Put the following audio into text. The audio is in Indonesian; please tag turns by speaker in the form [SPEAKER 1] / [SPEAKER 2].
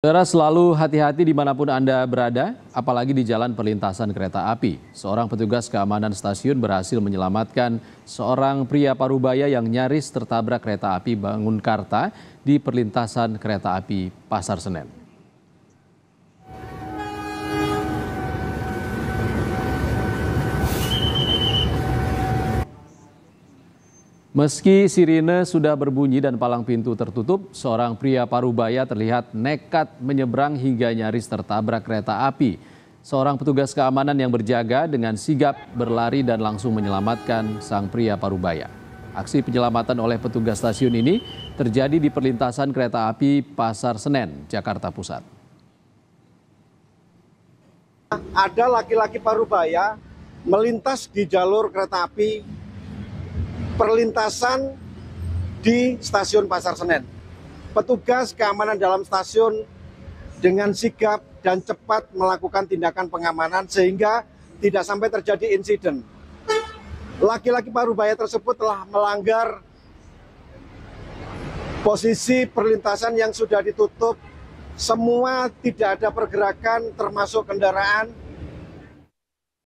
[SPEAKER 1] Saudara selalu hati-hati dimanapun Anda berada, apalagi di jalan perlintasan kereta api. Seorang petugas keamanan stasiun berhasil menyelamatkan seorang pria parubaya yang nyaris tertabrak kereta api Bangunkarta di perlintasan kereta api Pasar Senen. Meski sirine sudah berbunyi dan palang pintu tertutup, seorang pria parubaya terlihat nekat menyeberang hingga nyaris tertabrak kereta api. Seorang petugas keamanan yang berjaga dengan sigap berlari dan langsung menyelamatkan sang pria parubaya. Aksi penyelamatan oleh petugas stasiun ini terjadi di perlintasan kereta api Pasar Senen, Jakarta
[SPEAKER 2] Pusat. Ada laki-laki parubaya melintas di jalur kereta api perlintasan di stasiun Pasar Senen. Petugas keamanan dalam stasiun dengan sigap dan cepat melakukan tindakan pengamanan sehingga tidak sampai terjadi insiden. Laki-laki parubaya tersebut telah melanggar posisi perlintasan yang sudah ditutup. Semua tidak ada pergerakan termasuk kendaraan